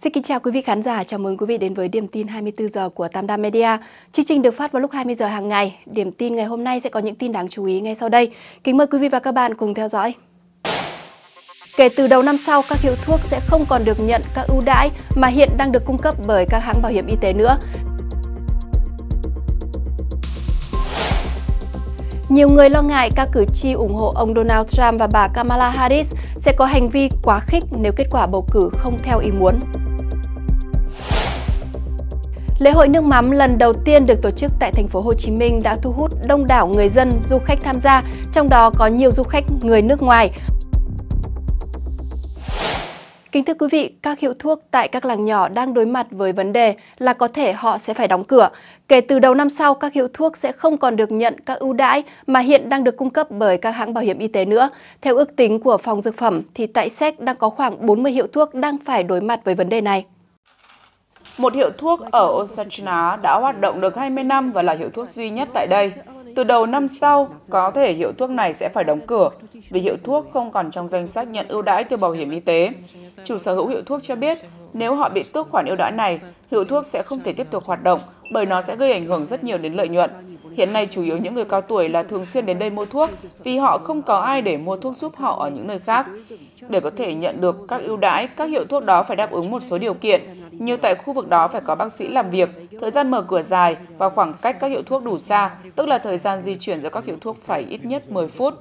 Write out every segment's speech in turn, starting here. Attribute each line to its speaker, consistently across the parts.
Speaker 1: Xin kính chào quý vị khán giả, chào mừng quý vị đến với điểm tin 24 giờ của Tam Đam Media. Chương trình được phát vào lúc 20 giờ hàng ngày. Điểm tin ngày hôm nay sẽ có những tin đáng chú ý ngay sau đây. Kính mời quý vị và các bạn cùng theo dõi. Kể từ đầu năm sau, các hiệu thuốc sẽ không còn được nhận các ưu đãi mà hiện đang được cung cấp bởi các hãng bảo hiểm y tế nữa. Nhiều người lo ngại các cử tri ủng hộ ông Donald Trump và bà Kamala Harris sẽ có hành vi quá khích nếu kết quả bầu cử không theo ý muốn. Lễ hội nước mắm lần đầu tiên được tổ chức tại thành phố Hồ Chí Minh đã thu hút đông đảo người dân, du khách tham gia, trong đó có nhiều du khách người nước ngoài. Kính thưa quý vị, các hiệu thuốc tại các làng nhỏ đang đối mặt với vấn đề là có thể họ sẽ phải đóng cửa. Kể từ đầu năm sau, các hiệu thuốc sẽ không còn được nhận các ưu đãi mà hiện đang được cung cấp bởi các hãng bảo hiểm y tế nữa. Theo ước tính của Phòng Dược phẩm, thì tại Séc đang có khoảng 40 hiệu thuốc đang phải đối mặt với vấn đề này
Speaker 2: một hiệu thuốc ở Osanchina đã hoạt động được 20 năm và là hiệu thuốc duy nhất tại đây. Từ đầu năm sau, có thể hiệu thuốc này sẽ phải đóng cửa vì hiệu thuốc không còn trong danh sách nhận ưu đãi từ bảo hiểm y tế. Chủ sở hữu hiệu thuốc cho biết, nếu họ bị tước khoản ưu đãi này, hiệu thuốc sẽ không thể tiếp tục hoạt động bởi nó sẽ gây ảnh hưởng rất nhiều đến lợi nhuận. Hiện nay chủ yếu những người cao tuổi là thường xuyên đến đây mua thuốc vì họ không có ai để mua thuốc giúp họ ở những nơi khác. Để có thể nhận được các ưu đãi, các hiệu thuốc đó phải đáp ứng một số điều kiện, nhiều tại khu vực đó phải có bác sĩ làm việc, thời gian mở cửa dài và khoảng cách các hiệu thuốc đủ xa, tức là thời gian di chuyển giữa các hiệu thuốc phải ít nhất 10 phút.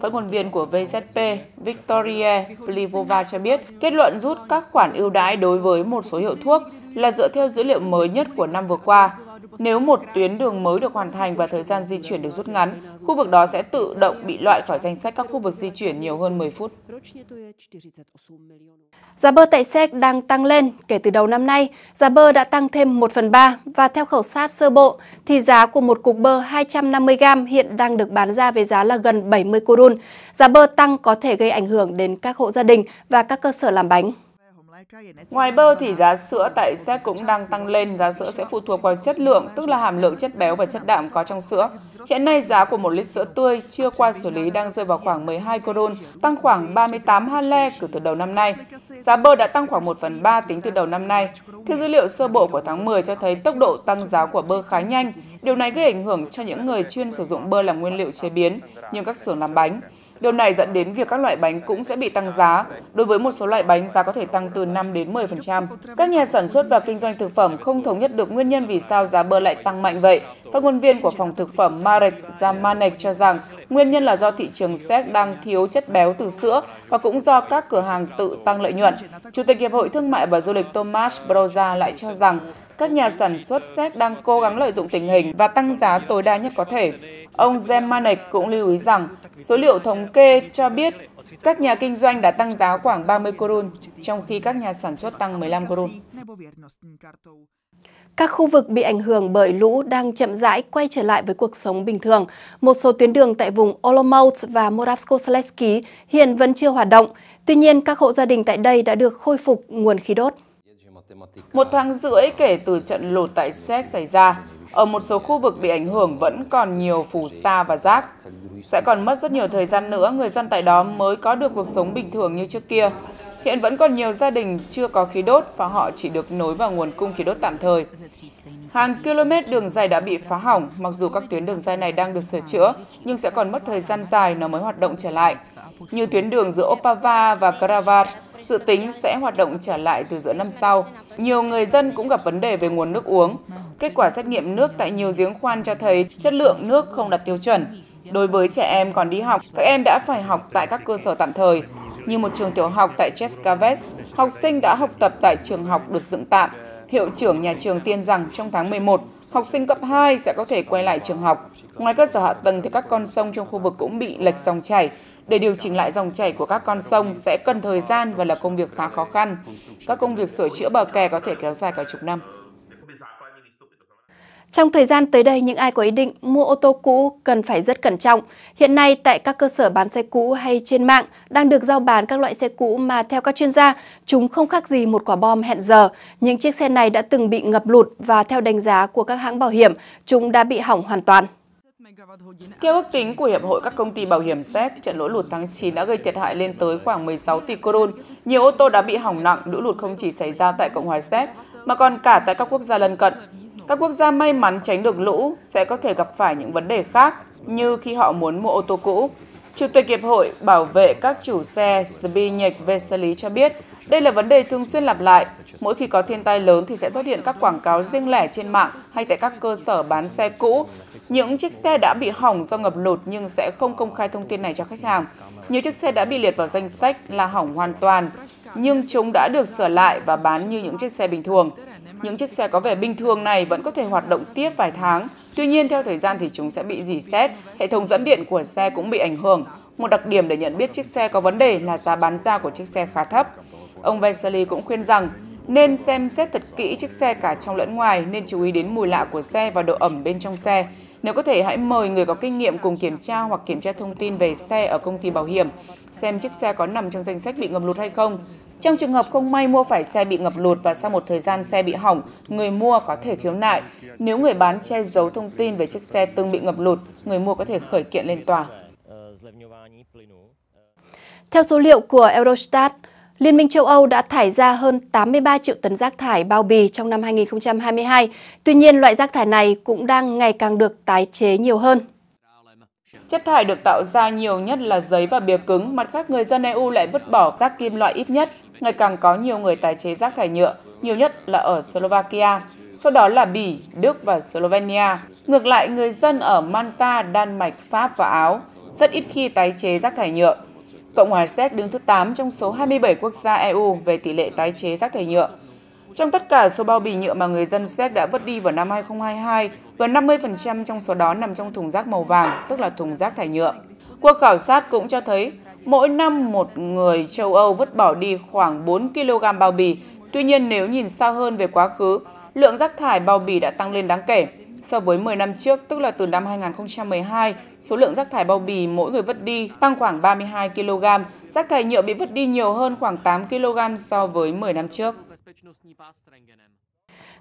Speaker 2: Phát ngôn viên của VZP Victoria Plivova cho biết, kết luận rút các khoản ưu đãi đối với một số hiệu thuốc là dựa theo dữ liệu mới nhất của năm vừa qua, nếu một tuyến đường mới được hoàn thành và thời gian di chuyển được rút ngắn, khu vực đó sẽ tự động bị loại khỏi danh sách các khu vực di chuyển nhiều hơn 10 phút.
Speaker 1: Giá bơ tại Séc đang tăng lên. Kể từ đầu năm nay, giá bơ đã tăng thêm 1 phần 3 và theo khảo sát sơ bộ thì giá của một cục bơ 250g hiện đang được bán ra với giá là gần 70 korun. Giá bơ tăng có thể gây ảnh hưởng đến các hộ gia đình và các cơ sở làm bánh.
Speaker 2: Ngoài bơ thì giá sữa tại Séc cũng đang tăng lên, giá sữa sẽ phụ thuộc vào chất lượng, tức là hàm lượng chất béo và chất đạm có trong sữa. Hiện nay giá của một lít sữa tươi chưa qua xử lý đang rơi vào khoảng 12 koron, tăng khoảng 38 hale kể từ đầu năm nay. Giá bơ đã tăng khoảng 1 phần 3 tính từ đầu năm nay. Theo dữ liệu sơ bộ của tháng 10 cho thấy tốc độ tăng giá của bơ khá nhanh. Điều này gây ảnh hưởng cho những người chuyên sử dụng bơ làm nguyên liệu chế biến, như các xưởng làm bánh. Điều này dẫn đến việc các loại bánh cũng sẽ bị tăng giá. Đối với một số loại bánh, giá có thể tăng từ 5 đến 10%. Các nhà sản xuất và kinh doanh thực phẩm không thống nhất được nguyên nhân vì sao giá bơ lại tăng mạnh vậy. Phát ngôn viên của phòng thực phẩm Marek Zamanek cho rằng nguyên nhân là do thị trường Séc đang thiếu chất béo từ sữa và cũng do các cửa hàng tự tăng lợi nhuận. Chủ tịch Hiệp hội Thương mại và Du lịch Thomas Broza lại cho rằng các nhà sản xuất Séc đang cố gắng lợi dụng tình hình và tăng giá tối đa nhất có thể. Ông Zemanek cũng lưu ý rằng số liệu thống kê cho biết các nhà kinh doanh đã tăng giá khoảng 30 korun, trong khi các nhà sản xuất tăng 15 korun.
Speaker 1: Các khu vực bị ảnh hưởng bởi lũ đang chậm rãi quay trở lại với cuộc sống bình thường. Một số tuyến đường tại vùng Olomouc và Moravskoslezky hiện vẫn chưa hoạt động. Tuy nhiên, các hộ gia đình tại đây đã được khôi phục nguồn khí đốt.
Speaker 2: Một tháng rưỡi kể từ trận lụt tại Séc xảy ra, ở một số khu vực bị ảnh hưởng vẫn còn nhiều phù sa và rác. Sẽ còn mất rất nhiều thời gian nữa người dân tại đó mới có được cuộc sống bình thường như trước kia. Hiện vẫn còn nhiều gia đình chưa có khí đốt và họ chỉ được nối vào nguồn cung khí đốt tạm thời. Hàng km đường dài đã bị phá hỏng, mặc dù các tuyến đường dài này đang được sửa chữa, nhưng sẽ còn mất thời gian dài nó mới hoạt động trở lại. Như tuyến đường giữa Opava và Karavar, Dự tính sẽ hoạt động trở lại từ giữa năm sau. Nhiều người dân cũng gặp vấn đề về nguồn nước uống. Kết quả xét nghiệm nước tại nhiều giếng khoan cho thấy chất lượng nước không đạt tiêu chuẩn. Đối với trẻ em còn đi học, các em đã phải học tại các cơ sở tạm thời. Như một trường tiểu học tại Cheskaves, học sinh đã học tập tại trường học được dựng tạm. Hiệu trưởng nhà trường tiên rằng trong tháng 11, học sinh cấp 2 sẽ có thể quay lại trường học. Ngoài cơ sở hạ tầng thì các con sông trong khu vực cũng bị lệch dòng chảy, để điều chỉnh lại dòng chảy của các con sông sẽ cần thời gian và là công việc khá khó khăn. Các công việc sửa chữa bờ kè có thể kéo dài cả chục năm. Trong thời gian tới đây, những ai có ý định mua ô tô cũ cần
Speaker 1: phải rất cẩn trọng. Hiện nay, tại các cơ sở bán xe cũ hay trên mạng đang được giao bán các loại xe cũ mà theo các chuyên gia, chúng không khác gì một quả bom hẹn giờ. Những chiếc xe này đã từng bị ngập lụt và theo đánh giá của các hãng bảo hiểm, chúng đã bị hỏng hoàn toàn.
Speaker 2: Theo ước tính của Hiệp hội các công ty bảo hiểm Séc, trận lũ lụt tháng 9 đã gây thiệt hại lên tới khoảng 16 tỷ koron. Nhiều ô tô đã bị hỏng nặng, lũ lụt không chỉ xảy ra tại Cộng hòa Séc mà còn cả tại các quốc gia lân cận. Các quốc gia may mắn tránh được lũ sẽ có thể gặp phải những vấn đề khác như khi họ muốn mua ô tô cũ. Chủ tịch Hiệp hội Bảo vệ các chủ xe Zbigniew Vesely cho biết, đây là vấn đề thường xuyên lặp lại. Mỗi khi có thiên tai lớn thì sẽ xuất hiện các quảng cáo riêng lẻ trên mạng hay tại các cơ sở bán xe cũ. Những chiếc xe đã bị hỏng do ngập lụt nhưng sẽ không công khai thông tin này cho khách hàng. Nhiều chiếc xe đã bị liệt vào danh sách là hỏng hoàn toàn, nhưng chúng đã được sửa lại và bán như những chiếc xe bình thường. Những chiếc xe có vẻ bình thường này vẫn có thể hoạt động tiếp vài tháng, tuy nhiên theo thời gian thì chúng sẽ bị dỉ xét, hệ thống dẫn điện của xe cũng bị ảnh hưởng. Một đặc điểm để nhận biết chiếc xe có vấn đề là giá bán ra của chiếc xe khá thấp. Ông Vesely cũng khuyên rằng nên xem xét thật kỹ chiếc xe cả trong lẫn ngoài, nên chú ý đến mùi lạ của xe và độ ẩm bên trong xe. Nếu có thể hãy mời người có kinh nghiệm cùng kiểm tra hoặc kiểm tra thông tin về xe ở công ty bảo hiểm, xem chiếc xe có nằm trong danh sách bị ngập lụt hay không. Trong trường hợp không may mua phải xe bị ngập lụt và sau một thời gian xe bị hỏng, người mua có thể khiếu nại. Nếu người bán che giấu thông tin về chiếc xe từng bị ngập lụt, người mua có thể khởi kiện lên tòa. Theo số liệu của
Speaker 1: Eurostat, Liên minh châu Âu đã thải ra hơn 83 triệu tấn rác thải bao bì trong năm 2022. Tuy nhiên, loại rác thải này cũng đang ngày càng được tái chế nhiều hơn.
Speaker 2: Chất thải được tạo ra nhiều nhất là giấy và bìa cứng, mặt khác người dân EU lại vứt bỏ rác kim loại ít nhất. Ngày càng có nhiều người tái chế rác thải nhựa, nhiều nhất là ở Slovakia, sau đó là Bỉ, Đức và Slovenia. Ngược lại, người dân ở Malta, Đan Mạch, Pháp và Áo rất ít khi tái chế rác thải nhựa. Cộng hòa Séc đứng thứ 8 trong số 27 quốc gia EU về tỷ lệ tái chế rác thải nhựa. Trong tất cả số bao bì nhựa mà người dân Séc đã vứt đi vào năm 2022, gần 50% trong số đó nằm trong thùng rác màu vàng, tức là thùng rác thải nhựa. Cuộc khảo sát cũng cho thấy mỗi năm một người châu Âu vứt bỏ đi khoảng 4 kg bao bì. Tuy nhiên nếu nhìn xa hơn về quá khứ, lượng rác thải bao bì đã tăng lên đáng kể. So với 10 năm trước, tức là từ năm 2012, số lượng rác thải bao bì mỗi người vứt đi tăng khoảng 32 kg, rác thải nhựa bị vứt đi nhiều hơn khoảng 8 kg so với 10 năm trước.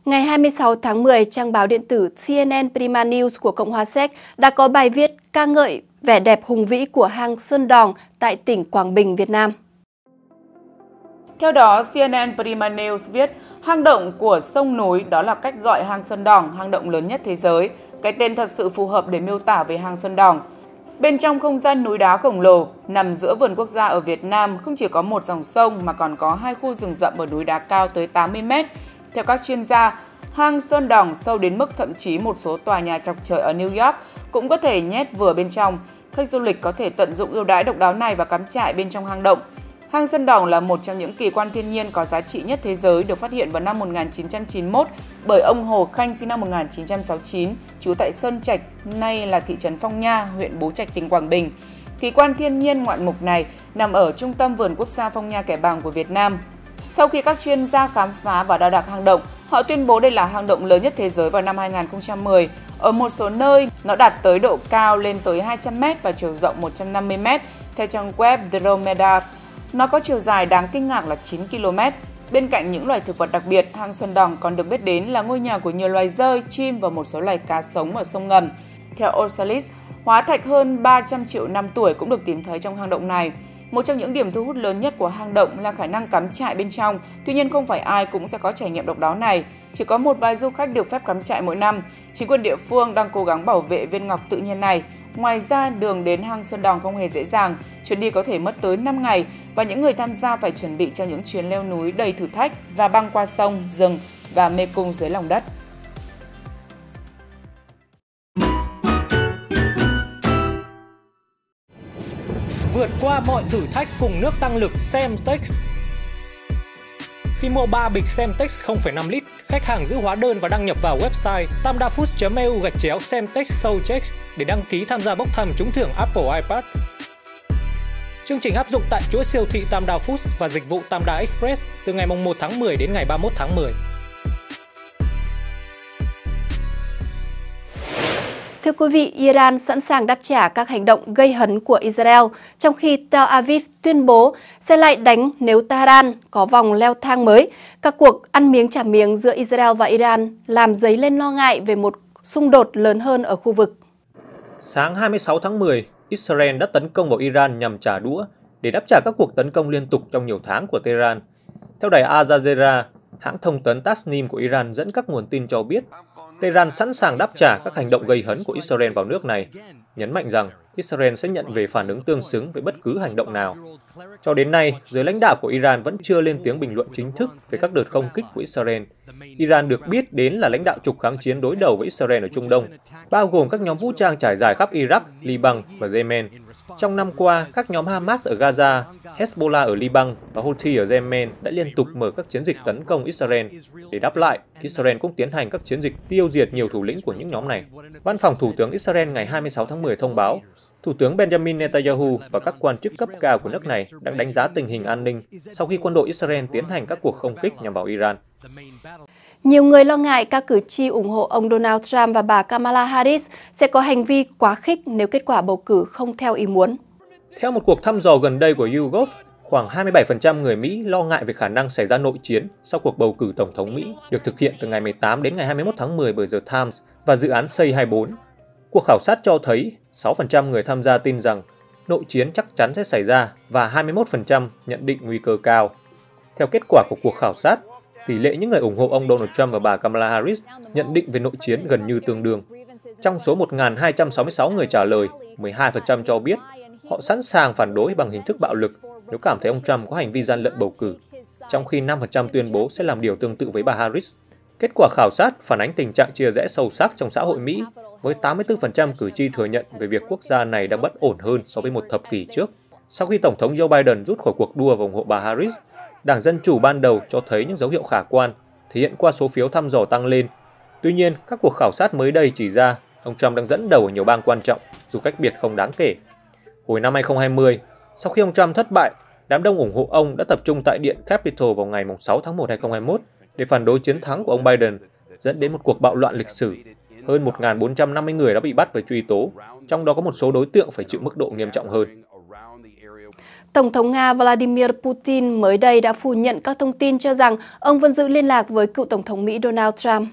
Speaker 2: Ngày
Speaker 1: 26 tháng 10, trang báo điện tử CNN Prima News của Cộng hòa Séc đã có bài viết ca ngợi vẻ đẹp hùng vĩ của hang Sơn Đòn tại tỉnh Quảng Bình, Việt Nam.
Speaker 2: Theo đó, CNN Prima News viết, hang động của sông núi đó là cách gọi hang Sơn Đỏng, hang động lớn nhất thế giới. Cái tên thật sự phù hợp để miêu tả về hang Sơn Đỏng. Bên trong không gian núi đá khổng lồ, nằm giữa vườn quốc gia ở Việt Nam không chỉ có một dòng sông mà còn có hai khu rừng rậm ở núi đá cao tới 80 mét. Theo các chuyên gia, hang Sơn Đỏng sâu đến mức thậm chí một số tòa nhà chọc trời ở New York cũng có thể nhét vừa bên trong. Khách du lịch có thể tận dụng ưu đãi độc đáo này và cắm trại bên trong hang động. Hang Sơn Đỏng là một trong những kỳ quan thiên nhiên có giá trị nhất thế giới được phát hiện vào năm 1991 bởi ông Hồ Khanh sinh năm 1969, trú tại Sơn Trạch, nay là thị trấn Phong Nha, huyện Bố Trạch, tỉnh Quảng Bình. Kỳ quan thiên nhiên ngoạn mục này nằm ở trung tâm vườn quốc gia Phong Nha Kẻ Bàng của Việt Nam. Sau khi các chuyên gia khám phá và đo đạc hang động, họ tuyên bố đây là hang động lớn nhất thế giới vào năm 2010. Ở một số nơi, nó đạt tới độ cao lên tới 200m và chiều rộng 150m, theo trang web Dromedar. Nó có chiều dài đáng kinh ngạc là 9 km. Bên cạnh những loài thực vật đặc biệt, hang Sơn đòn còn được biết đến là ngôi nhà của nhiều loài rơi, chim và một số loài cá sống ở sông ngầm. Theo Osalis, hóa thạch hơn 300 triệu năm tuổi cũng được tìm thấy trong hang động này. Một trong những điểm thu hút lớn nhất của hang động là khả năng cắm trại bên trong, tuy nhiên không phải ai cũng sẽ có trải nghiệm độc đáo này. Chỉ có một vài du khách được phép cắm trại mỗi năm. Chính quyền địa phương đang cố gắng bảo vệ viên ngọc tự nhiên này. Ngoài ra, đường đến hang Sơn Đòn không hề dễ dàng, chuyến đi có thể mất tới 5 ngày và những người tham gia phải chuẩn bị cho những chuyến leo núi đầy thử thách và băng qua sông, rừng và mê cung dưới lòng đất.
Speaker 3: Vượt qua mọi thử thách cùng nước tăng lực Semtex khi mua 3 bịch Semtex 0,5 lít, khách hàng giữ hóa đơn và đăng nhập vào website tamdafood.eu gạch chéo Semtex Soulcheck để đăng ký tham gia bốc thăm trúng thưởng Apple iPad. Chương trình áp dụng tại chuỗi siêu thị Tam Foods và dịch vụ Tamda Express từ ngày 1 tháng 10 đến ngày 31 tháng 10.
Speaker 1: Thưa quý vị, Iran sẵn sàng đáp trả các hành động gây hấn của Israel, trong khi Tel Aviv tuyên bố sẽ lại đánh nếu Tehran có vòng leo thang mới. Các cuộc ăn miếng trả miếng giữa Israel và Iran làm dấy lên lo ngại về một xung đột lớn hơn ở khu vực.
Speaker 3: Sáng 26 tháng 10, Israel đã tấn công vào Iran nhằm trả đũa để đáp trả các cuộc tấn công liên tục trong nhiều tháng của Tehran. Theo đài Al Jazeera, hãng thông tấn Tasnim của Iran dẫn các nguồn tin cho biết Tehran sẵn sàng đáp trả các hành động gây hấn của Israel vào nước này, nhấn mạnh rằng Israel sẽ nhận về phản ứng tương xứng với bất cứ hành động nào. Cho đến nay, giới lãnh đạo của Iran vẫn chưa lên tiếng bình luận chính thức về các đợt không kích của Israel – Iran được biết đến là lãnh đạo trục kháng chiến đối đầu với Israel ở Trung Đông, bao gồm các nhóm vũ trang trải dài khắp Iraq, Liban và Yemen. Trong năm qua, các nhóm Hamas ở Gaza, Hezbollah ở Liban và Houthi ở Yemen đã liên tục mở các chiến dịch tấn công Israel. Để đáp lại, Israel cũng tiến hành các chiến dịch tiêu diệt nhiều thủ lĩnh của những nhóm này. Văn phòng Thủ tướng Israel ngày 26 tháng 10 thông báo, Thủ tướng Benjamin Netanyahu và các quan chức cấp cao của nước này đang đánh giá tình hình an ninh sau khi quân đội Israel tiến hành các cuộc không kích nhằm vào Iran.
Speaker 1: Nhiều người lo ngại các cử tri ủng hộ ông Donald Trump và bà Kamala Harris sẽ có hành vi quá khích nếu kết quả bầu cử không theo ý muốn.
Speaker 3: Theo một cuộc thăm dò gần đây của YouGov, khoảng 27% người Mỹ lo ngại về khả năng xảy ra nội chiến sau cuộc bầu cử Tổng thống Mỹ được thực hiện từ ngày 18 đến ngày 21 tháng 10 bởi The Times và dự án Say 24. Cuộc khảo sát cho thấy 6% người tham gia tin rằng nội chiến chắc chắn sẽ xảy ra và 21% nhận định nguy cơ cao. Theo kết quả của cuộc khảo sát, tỷ lệ những người ủng hộ ông Donald Trump và bà Kamala Harris nhận định về nội chiến gần như tương đương. Trong số 1.266 người trả lời, 12% cho biết họ sẵn sàng phản đối bằng hình thức bạo lực nếu cảm thấy ông Trump có hành vi gian lận bầu cử, trong khi 5% tuyên bố sẽ làm điều tương tự với bà Harris Kết quả khảo sát phản ánh tình trạng chia rẽ sâu sắc trong xã hội Mỹ, với 84% cử tri thừa nhận về việc quốc gia này đang bất ổn hơn so với một thập kỷ trước. Sau khi Tổng thống Joe Biden rút khỏi cuộc đua và ủng hộ bà Harris, Đảng Dân Chủ ban đầu cho thấy những dấu hiệu khả quan, thể hiện qua số phiếu thăm dò tăng lên. Tuy nhiên, các cuộc khảo sát mới đây chỉ ra ông Trump đang dẫn đầu ở nhiều bang quan trọng, dù cách biệt không đáng kể. Hồi năm 2020, sau khi ông Trump thất bại, đám đông ủng hộ ông đã tập trung tại điện Capitol vào ngày 6 tháng 1 2021 để phản đối chiến thắng của ông Biden, dẫn đến một cuộc bạo loạn lịch sử. Hơn 1.450 người đã bị bắt và truy tố, trong đó có một số đối tượng phải chịu mức độ nghiêm trọng hơn.
Speaker 1: Tổng thống Nga Vladimir Putin mới đây đã phủ nhận các thông tin cho rằng ông vẫn giữ liên lạc với cựu Tổng thống Mỹ Donald Trump.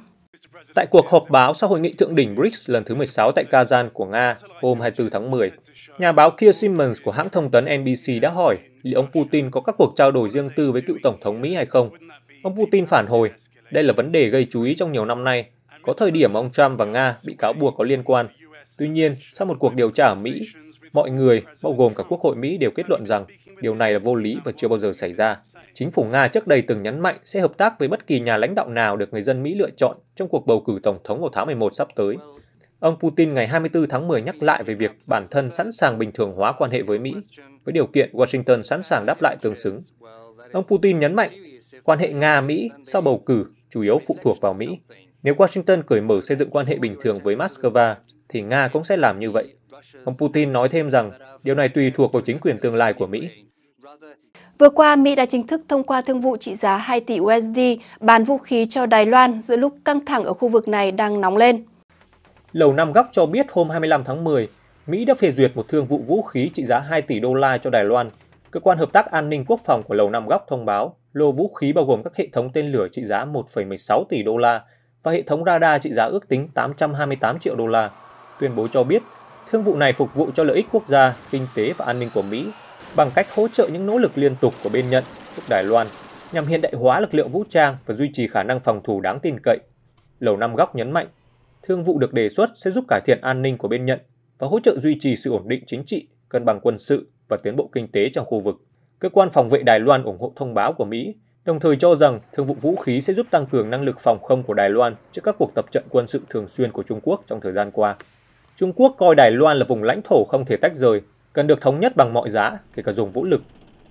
Speaker 3: Tại cuộc họp báo sau hội nghị thượng đỉnh BRICS lần thứ 16 tại Kazan của Nga hôm 24 tháng 10, nhà báo Keir Simmons của hãng thông tấn NBC đã hỏi liệu ông Putin có các cuộc trao đổi riêng tư với cựu Tổng thống Mỹ hay không. Ông Putin phản hồi, đây là vấn đề gây chú ý trong nhiều năm nay. Có thời điểm ông Trump và Nga bị cáo buộc có liên quan. Tuy nhiên, sau một cuộc điều tra ở Mỹ, mọi người, bao gồm cả Quốc hội Mỹ đều kết luận rằng điều này là vô lý và chưa bao giờ xảy ra. Chính phủ Nga trước đây từng nhấn mạnh sẽ hợp tác với bất kỳ nhà lãnh đạo nào được người dân Mỹ lựa chọn trong cuộc bầu cử tổng thống vào tháng 11 sắp tới. Ông Putin ngày 24 tháng 10 nhắc lại về việc bản thân sẵn sàng bình thường hóa quan hệ với Mỹ, với điều kiện Washington sẵn sàng đáp lại tương xứng. Ông Putin nhấn mạnh Quan hệ Nga-Mỹ sau bầu cử chủ yếu phụ thuộc vào Mỹ. Nếu Washington cởi mở xây dựng quan hệ bình thường với Moscow, thì Nga cũng sẽ làm như vậy. Ông Putin nói thêm rằng điều này tùy thuộc vào chính quyền tương lai của Mỹ.
Speaker 1: Vừa qua, Mỹ đã chính thức thông qua thương vụ trị giá 2 tỷ USD bán vũ khí cho Đài Loan giữa lúc căng thẳng ở khu vực này đang nóng lên.
Speaker 3: Lầu Năm Góc cho biết hôm 25 tháng 10, Mỹ đã phê duyệt một thương vụ vũ khí trị giá 2 tỷ đô la cho Đài Loan. Cơ quan Hợp tác An ninh Quốc phòng của Lầu Năm Góc thông báo Lô vũ khí bao gồm các hệ thống tên lửa trị giá 1,16 tỷ đô la và hệ thống radar trị giá ước tính 828 triệu đô la. Tuyên bố cho biết, thương vụ này phục vụ cho lợi ích quốc gia, kinh tế và an ninh của Mỹ bằng cách hỗ trợ những nỗ lực liên tục của bên nhận, tức Đài Loan, nhằm hiện đại hóa lực lượng vũ trang và duy trì khả năng phòng thủ đáng tin cậy. Lầu Năm Góc nhấn mạnh, thương vụ được đề xuất sẽ giúp cải thiện an ninh của bên nhận và hỗ trợ duy trì sự ổn định chính trị, cân bằng quân sự và tiến bộ kinh tế trong khu vực. Cơ quan phòng vệ Đài Loan ủng hộ thông báo của Mỹ, đồng thời cho rằng thương vụ vũ khí sẽ giúp tăng cường năng lực phòng không của Đài Loan trước các cuộc tập trận quân sự thường xuyên của Trung Quốc trong thời gian qua. Trung Quốc coi Đài Loan là vùng lãnh thổ không thể tách rời, cần được thống nhất bằng mọi giá, kể cả dùng vũ lực.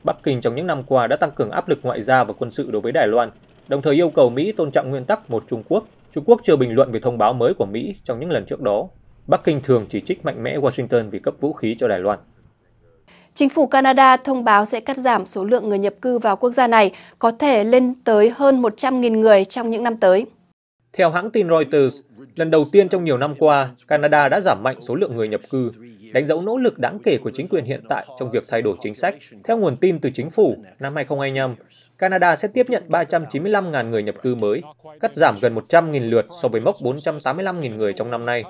Speaker 3: Bắc Kinh trong những năm qua đã tăng cường áp lực ngoại giao và quân sự đối với Đài Loan, đồng thời yêu cầu Mỹ tôn trọng nguyên tắc một Trung Quốc. Trung Quốc chưa bình luận về thông báo mới của Mỹ trong những lần trước đó. Bắc Kinh thường chỉ trích mạnh mẽ Washington vì cấp vũ khí cho Đài Loan.
Speaker 1: Chính phủ Canada thông báo sẽ cắt giảm số lượng người nhập cư vào quốc gia này có thể lên tới hơn 100.000 người trong những năm tới.
Speaker 3: Theo hãng tin Reuters, lần đầu tiên trong nhiều năm qua, Canada đã giảm mạnh số lượng người nhập cư, đánh dấu nỗ lực đáng kể của chính quyền hiện tại trong việc thay đổi chính sách. Theo nguồn tin từ chính phủ, năm 2025, Canada sẽ tiếp nhận 395.000 người nhập cư mới, cắt giảm gần 100.000 lượt so với mốc 485.000 người trong năm nay.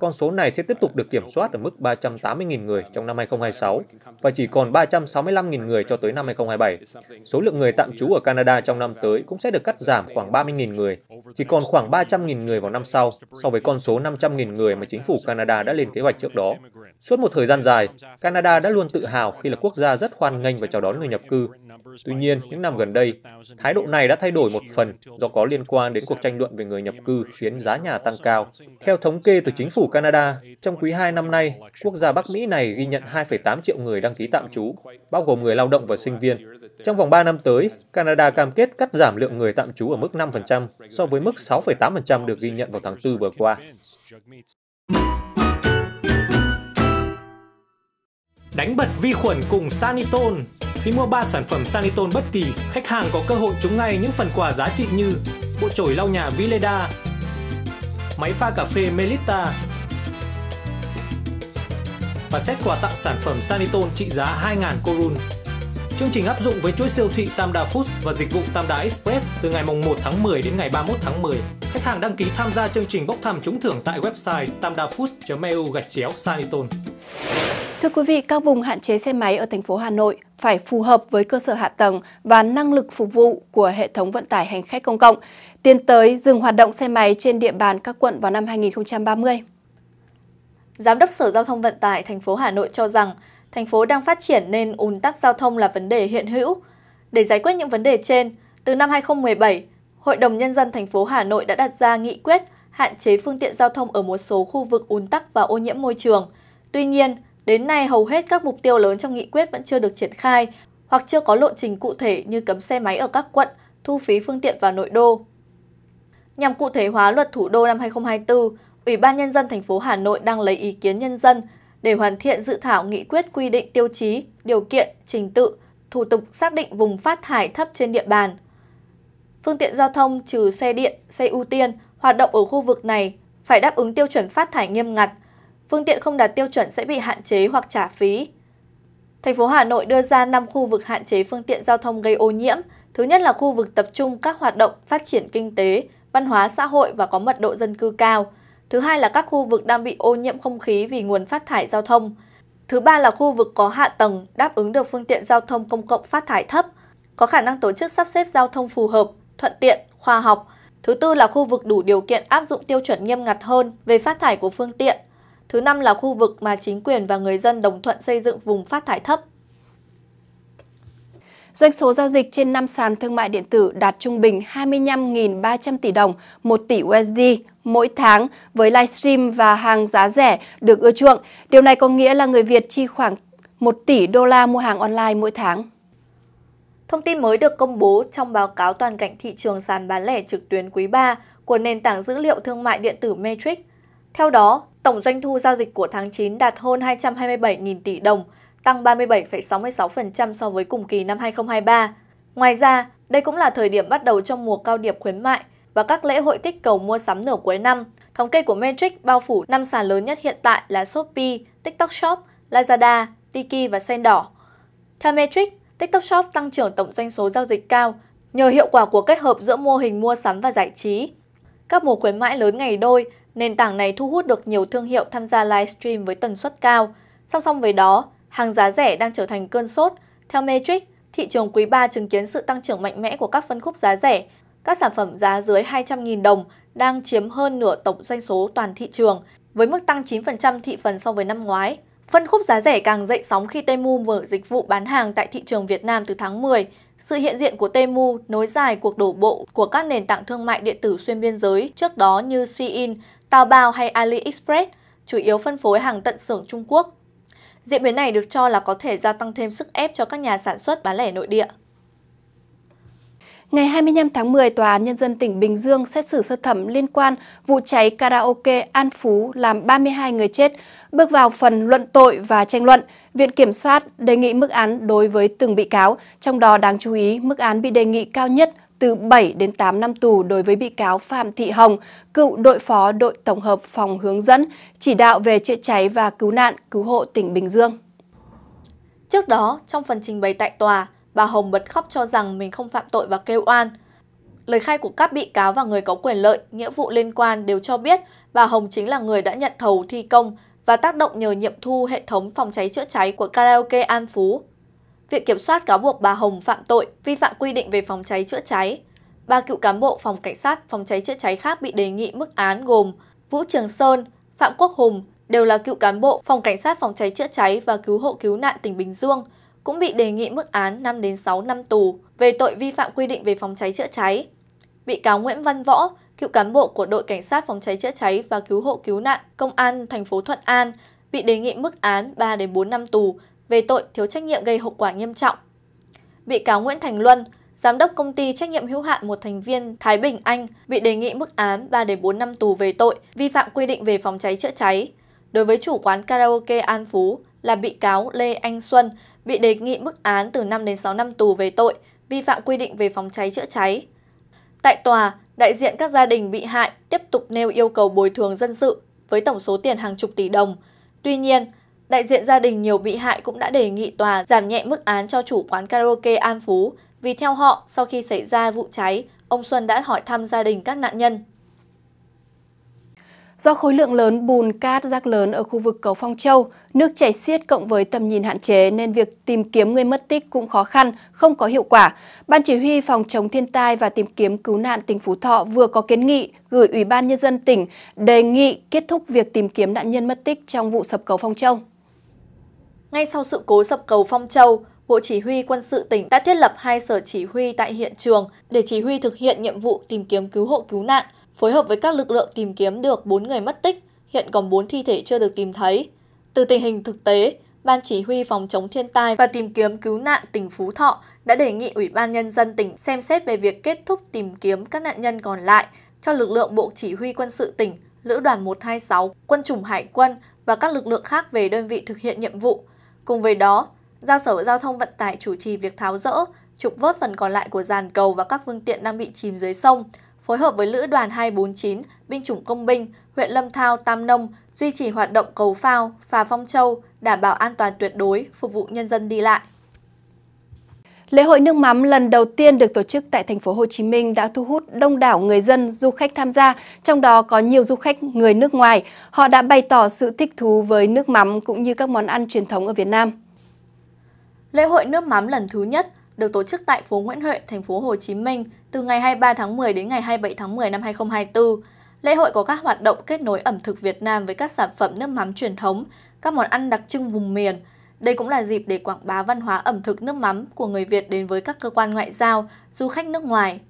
Speaker 3: Con số này sẽ tiếp tục được kiểm soát ở mức 380.000 người trong năm 2026 và chỉ còn 365.000 người cho tới năm 2027. Số lượng người tạm trú ở Canada trong năm tới cũng sẽ được cắt giảm khoảng 30.000 người, chỉ còn khoảng 300.000 người vào năm sau so với con số 500.000 người mà chính phủ Canada đã lên kế hoạch trước đó. Suốt một thời gian dài, Canada đã luôn tự hào khi là quốc gia rất hoan nghênh và chào đón người nhập cư. Tuy nhiên, những năm gần gần đây, thái độ này đã thay đổi một phần do có liên quan đến cuộc tranh luận về người nhập cư khiến giá nhà tăng cao. Theo thống kê từ chính phủ Canada, trong quý 2 năm nay, quốc gia Bắc Mỹ này ghi nhận 2,8 triệu người đăng ký tạm trú, bao gồm người lao động và sinh viên. Trong vòng 3 năm tới, Canada cam kết cắt giảm lượng người tạm trú ở mức 5% so với mức 6,8% được ghi nhận vào tháng 4 vừa qua. Đánh bật vi khuẩn cùng sanitone khi mua 3 sản phẩm Sanitone bất kỳ, khách hàng có cơ hội trúng ngay những phần quà giá trị như bộ chổi lau nhà Vileda, máy pha cà phê Melita và xét quà tặng sản phẩm Sanitone trị giá 2.000 korun. Chương trình áp dụng với chuỗi siêu thị Tamda Foods và dịch vụ Tamda Express từ ngày 1 tháng 10 đến ngày 31 tháng 10. Khách hàng đăng ký tham gia chương trình bốc thăm trúng thưởng tại website tamdafoods.eu gạch chéo Sanitone.
Speaker 1: Thưa quý vị, các vùng hạn chế xe máy ở thành phố Hà Nội phải phù hợp với cơ sở hạ tầng và năng lực phục vụ của hệ thống vận tải hành khách công cộng, tiến tới dừng hoạt động xe máy trên địa bàn các quận vào năm 2030. Giám đốc Sở Giao thông Vận tải thành
Speaker 4: phố Hà Nội cho rằng, thành phố đang phát triển nên ùn tắc giao thông là vấn đề hiện hữu. Để giải quyết những vấn đề trên, từ năm 2017, Hội đồng Nhân dân thành phố Hà Nội đã đặt ra nghị quyết hạn chế phương tiện giao thông ở một số khu vực ùn tắc và ô nhiễm môi trường. Tuy nhiên, Đến nay, hầu hết các mục tiêu lớn trong nghị quyết vẫn chưa được triển khai hoặc chưa có lộ trình cụ thể như cấm xe máy ở các quận, thu phí phương tiện vào nội đô. Nhằm cụ thể hóa luật thủ đô năm 2024, Ủy ban Nhân dân thành phố Hà Nội đang lấy ý kiến nhân dân để hoàn thiện dự thảo nghị quyết quy định tiêu chí, điều kiện, trình tự, thủ tục xác định vùng phát thải thấp trên địa bàn. Phương tiện giao thông trừ xe điện, xe ưu tiên hoạt động ở khu vực này phải đáp ứng tiêu chuẩn phát thải nghiêm ngặt – Phương tiện không đạt tiêu chuẩn sẽ bị hạn chế hoặc trả phí. Thành phố Hà Nội đưa ra 5 khu vực hạn chế phương tiện giao thông gây ô nhiễm. Thứ nhất là khu vực tập trung các hoạt động phát triển kinh tế, văn hóa xã hội và có mật độ dân cư cao. Thứ hai là các khu vực đang bị ô nhiễm không khí vì nguồn phát thải giao thông. Thứ ba là khu vực có hạ tầng đáp ứng được phương tiện giao thông công cộng phát thải thấp, có khả năng tổ chức sắp xếp giao thông phù hợp, thuận tiện, khoa học. Thứ tư là khu vực đủ điều kiện áp dụng tiêu chuẩn nghiêm ngặt hơn về phát thải của phương tiện Thứ năm là khu vực mà chính quyền và
Speaker 1: người dân đồng thuận xây dựng vùng phát thải thấp. Doanh số giao dịch trên 5 sàn thương mại điện tử đạt trung bình 25.300 tỷ đồng, 1 tỷ USD mỗi tháng với livestream và hàng giá rẻ được ưa chuộng. Điều này có nghĩa là người Việt chi khoảng 1 tỷ đô la mua hàng online mỗi tháng. Thông tin
Speaker 4: mới được công bố trong báo cáo toàn cảnh thị trường sàn bán lẻ trực tuyến quý 3 của nền tảng dữ liệu thương mại điện tử Matrix. Theo đó, Tổng doanh thu giao dịch của tháng 9 đạt hơn 227.000 tỷ đồng, tăng 37,66% so với cùng kỳ năm 2023. Ngoài ra, đây cũng là thời điểm bắt đầu trong mùa cao điểm khuyến mại và các lễ hội kích cầu mua sắm nửa cuối năm. Thống kê của Metric bao phủ 5 sàn lớn nhất hiện tại là Shopee, TikTok Shop, Lazada, Tiki và Sen Đỏ. Theo Metric, TikTok Shop tăng trưởng tổng doanh số giao dịch cao nhờ hiệu quả của kết hợp giữa mô hình mua sắm và giải trí. Các mùa khuyến mãi lớn ngày đôi Nền tảng này thu hút được nhiều thương hiệu tham gia livestream với tần suất cao. Song song với đó, hàng giá rẻ đang trở thành cơn sốt. Theo Matrix, thị trường quý 3 chứng kiến sự tăng trưởng mạnh mẽ của các phân khúc giá rẻ. Các sản phẩm giá dưới 200.000 đồng đang chiếm hơn nửa tổng doanh số toàn thị trường, với mức tăng 9% thị phần so với năm ngoái. Phân khúc giá rẻ càng dậy sóng khi Temu mở dịch vụ bán hàng tại thị trường Việt Nam từ tháng 10. Sự hiện diện của Temu nối dài cuộc đổ bộ của các nền tảng thương mại điện tử xuyên biên giới trước đó như Shein, Taobao hay AliExpress, chủ yếu phân phối hàng tận xưởng Trung Quốc. Diễn biến này được cho là có thể gia tăng thêm sức ép cho các nhà sản xuất bán lẻ nội địa.
Speaker 1: Ngày 25 tháng 10, Tòa án Nhân dân tỉnh Bình Dương xét xử sơ thẩm liên quan vụ cháy karaoke An Phú làm 32 người chết. Bước vào phần luận tội và tranh luận, Viện Kiểm soát đề nghị mức án đối với từng bị cáo, trong đó đáng chú ý mức án bị đề nghị cao nhất từ 7 đến 8 năm tù đối với bị cáo Phạm Thị Hồng, cựu đội phó đội tổng hợp phòng hướng dẫn, chỉ đạo về chữa cháy và cứu nạn, cứu hộ tỉnh Bình Dương. Trước đó, trong phần trình bày tại tòa, bà Hồng bật khóc cho
Speaker 4: rằng mình không phạm tội và kêu oan. Lời khai của các bị cáo và người có quyền lợi, nghĩa vụ liên quan đều cho biết bà Hồng chính là người đã nhận thầu thi công và tác động nhờ nghiệm thu hệ thống phòng cháy chữa cháy của karaoke An Phú Viện Kiểm soát cáo buộc bà Hồng phạm tội vi phạm quy định về phòng cháy chữa cháy. Ba cựu cán bộ phòng cảnh sát phòng cháy chữa cháy khác bị đề nghị mức án gồm Vũ Trường Sơn, Phạm Quốc Hùng đều là cựu cán bộ phòng cảnh sát phòng cháy chữa cháy và cứu hộ cứu nạn tỉnh Bình Dương, cũng bị đề nghị mức án 5 đến 6 năm tù về tội vi phạm quy định về phòng cháy chữa cháy. Bị cáo Nguyễn Văn Võ, cựu cán bộ của đội cảnh sát phòng cháy chữa cháy và cứu hộ cứu nạn công an thành phố Thuận An bị đề nghị mức án 3 đến 4 năm tù về tội thiếu trách nhiệm gây hậu quả nghiêm trọng. Bị cáo Nguyễn Thành Luân, giám đốc công ty trách nhiệm hữu hạn một thành viên Thái Bình Anh bị đề nghị mức án 3 đến 4 năm tù về tội vi phạm quy định về phòng cháy chữa cháy. Đối với chủ quán karaoke An Phú là bị cáo Lê Anh Xuân bị đề nghị mức án từ 5 đến 6 năm tù về tội vi phạm quy định về phòng cháy chữa cháy. Tại tòa, đại diện các gia đình bị hại tiếp tục nêu yêu cầu bồi thường dân sự với tổng số tiền hàng chục tỷ đồng. Tuy nhiên, Đại diện gia đình nhiều bị hại cũng đã đề nghị tòa giảm nhẹ mức án cho chủ quán karaoke An Phú vì theo họ, sau khi xảy ra vụ cháy, ông Xuân đã hỏi thăm gia đình các nạn nhân.
Speaker 1: Do khối lượng lớn bùn cát rác lớn ở khu vực cầu Phong Châu, nước chảy xiết cộng với tầm nhìn hạn chế nên việc tìm kiếm người mất tích cũng khó khăn, không có hiệu quả. Ban chỉ huy phòng chống thiên tai và tìm kiếm cứu nạn tỉnh Phú Thọ vừa có kiến nghị gửi Ủy ban nhân dân tỉnh đề nghị kết thúc việc tìm kiếm nạn nhân mất tích trong vụ sập cầu Phong Châu. Ngay sau sự cố sập cầu Phong Châu, Bộ Chỉ huy Quân sự tỉnh đã thiết lập hai sở
Speaker 4: chỉ huy tại hiện trường để chỉ huy thực hiện nhiệm vụ tìm kiếm cứu hộ cứu nạn, phối hợp với các lực lượng tìm kiếm được 4 người mất tích, hiện còn 4 thi thể chưa được tìm thấy. Từ tình hình thực tế, Ban Chỉ huy Phòng chống thiên tai và tìm kiếm cứu nạn tỉnh Phú Thọ đã đề nghị Ủy ban Nhân dân tỉnh xem xét về việc kết thúc tìm kiếm các nạn nhân còn lại cho lực lượng Bộ Chỉ huy Quân sự tỉnh, Lữ đoàn 126, Quân chủng Hải quân và các lực lượng khác về đơn vị thực hiện nhiệm vụ – Cùng với đó, giao Sở Giao thông Vận tải chủ trì việc tháo rỡ, trục vớt phần còn lại của dàn cầu và các phương tiện đang bị chìm dưới sông, phối hợp với Lữ đoàn 249, binh chủng công binh, huyện Lâm Thao, Tam Nông, duy trì hoạt động cầu phao, phà Phong Châu, đảm
Speaker 1: bảo an toàn tuyệt đối, phục vụ nhân dân đi lại. Lễ hội nước mắm lần đầu tiên được tổ chức tại thành phố Hồ Chí Minh đã thu hút đông đảo người dân, du khách tham gia, trong đó có nhiều du khách người nước ngoài. Họ đã bày tỏ sự thích thú với nước mắm cũng như các món ăn truyền thống ở Việt Nam. Lễ hội nước mắm lần thứ nhất được tổ chức tại phố Nguyễn
Speaker 4: Huệ, thành phố Hồ Chí Minh từ ngày 23 tháng 10 đến ngày 27 tháng 10 năm 2024. Lễ hội có các hoạt động kết nối ẩm thực Việt Nam với các sản phẩm nước mắm truyền thống, các món ăn đặc trưng vùng miền – đây cũng là dịp để quảng bá văn hóa ẩm thực nước mắm của người Việt đến với các cơ quan ngoại giao, du khách nước ngoài.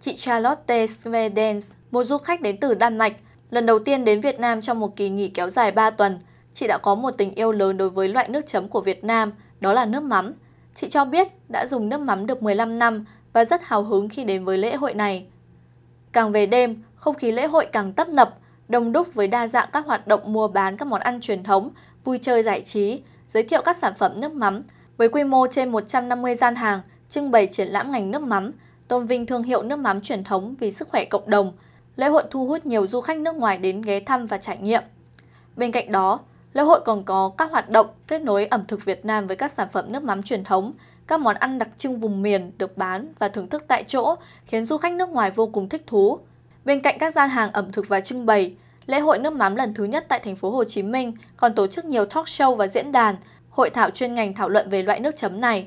Speaker 4: Chị Charlotte Svedens, một du khách đến từ Đan Mạch, lần đầu tiên đến Việt Nam trong một kỳ nghỉ kéo dài 3 tuần, chị đã có một tình yêu lớn đối với loại nước chấm của Việt Nam, đó là nước mắm. Chị cho biết đã dùng nước mắm được 15 năm và rất hào hứng khi đến với lễ hội này. Càng về đêm, không khí lễ hội càng tấp nập, đông đúc với đa dạng các hoạt động mua bán các món ăn truyền thống vui chơi giải trí, giới thiệu các sản phẩm nước mắm với quy mô trên 150 gian hàng, trưng bày triển lãm ngành nước mắm, tôn vinh thương hiệu nước mắm truyền thống vì sức khỏe cộng đồng. Lễ hội thu hút nhiều du khách nước ngoài đến ghé thăm và trải nghiệm. Bên cạnh đó, lễ hội còn có các hoạt động kết nối ẩm thực Việt Nam với các sản phẩm nước mắm truyền thống, các món ăn đặc trưng vùng miền được bán và thưởng thức tại chỗ khiến du khách nước ngoài vô cùng thích thú. Bên cạnh các gian hàng ẩm thực và trưng bày, Lễ hội nước mắm lần thứ nhất tại thành phố Hồ Chí Minh còn tổ chức nhiều talk show và diễn đàn, hội thảo chuyên ngành thảo luận về loại nước chấm này.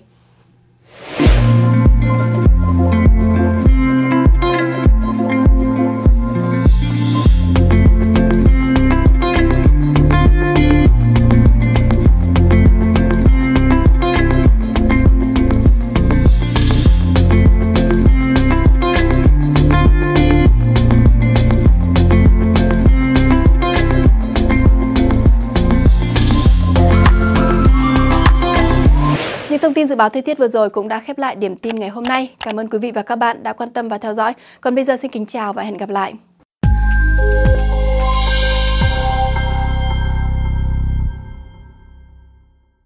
Speaker 1: dự báo thời tiết vừa rồi cũng đã khép lại điểm tin ngày hôm nay. Cảm ơn quý vị và các bạn đã quan tâm và theo dõi. Còn bây giờ xin kính chào và hẹn gặp lại.